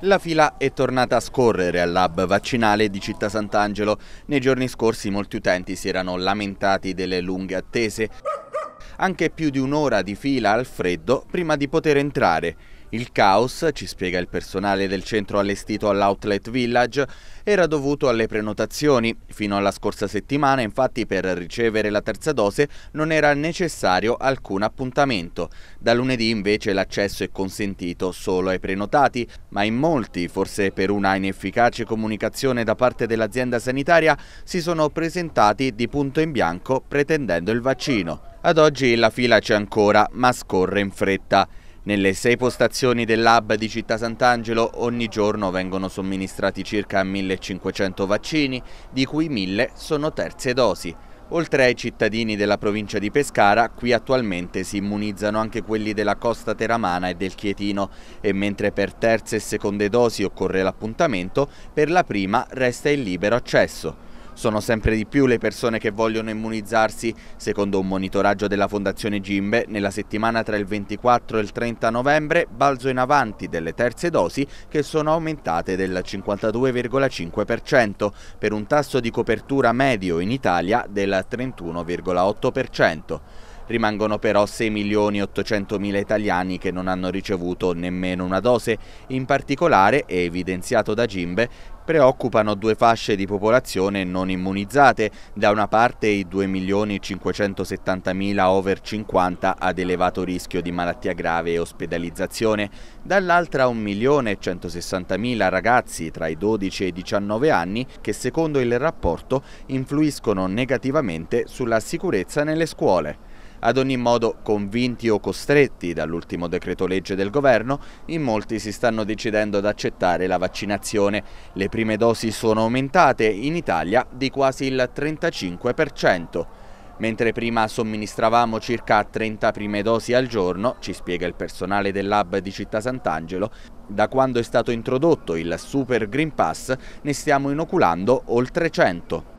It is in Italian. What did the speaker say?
La fila è tornata a scorrere al lab vaccinale di Città Sant'Angelo. Nei giorni scorsi molti utenti si erano lamentati delle lunghe attese. Anche più di un'ora di fila al freddo prima di poter entrare. Il caos, ci spiega il personale del centro allestito all'Outlet Village, era dovuto alle prenotazioni. Fino alla scorsa settimana, infatti, per ricevere la terza dose non era necessario alcun appuntamento. Da lunedì, invece, l'accesso è consentito solo ai prenotati, ma in molti, forse per una inefficace comunicazione da parte dell'azienda sanitaria, si sono presentati di punto in bianco pretendendo il vaccino. Ad oggi la fila c'è ancora, ma scorre in fretta. Nelle sei postazioni dell'hub di Città Sant'Angelo ogni giorno vengono somministrati circa 1500 vaccini, di cui 1000 sono terze dosi. Oltre ai cittadini della provincia di Pescara, qui attualmente si immunizzano anche quelli della costa teramana e del Chietino e mentre per terze e seconde dosi occorre l'appuntamento, per la prima resta il libero accesso. Sono sempre di più le persone che vogliono immunizzarsi. Secondo un monitoraggio della Fondazione Gimbe, nella settimana tra il 24 e il 30 novembre, balzo in avanti delle terze dosi che sono aumentate del 52,5% per un tasso di copertura medio in Italia del 31,8%. Rimangono però 6 milioni 800 mila italiani che non hanno ricevuto nemmeno una dose. In particolare, è evidenziato da Gimbe, preoccupano due fasce di popolazione non immunizzate, da una parte i 2.570.000 over 50 ad elevato rischio di malattia grave e ospedalizzazione, dall'altra 1.160.000 ragazzi tra i 12 e i 19 anni che secondo il rapporto influiscono negativamente sulla sicurezza nelle scuole. Ad ogni modo, convinti o costretti dall'ultimo decreto legge del governo, in molti si stanno decidendo ad accettare la vaccinazione. Le prime dosi sono aumentate in Italia di quasi il 35%. Mentre prima somministravamo circa 30 prime dosi al giorno, ci spiega il personale del lab di Città Sant'Angelo, da quando è stato introdotto il Super Green Pass ne stiamo inoculando oltre 100.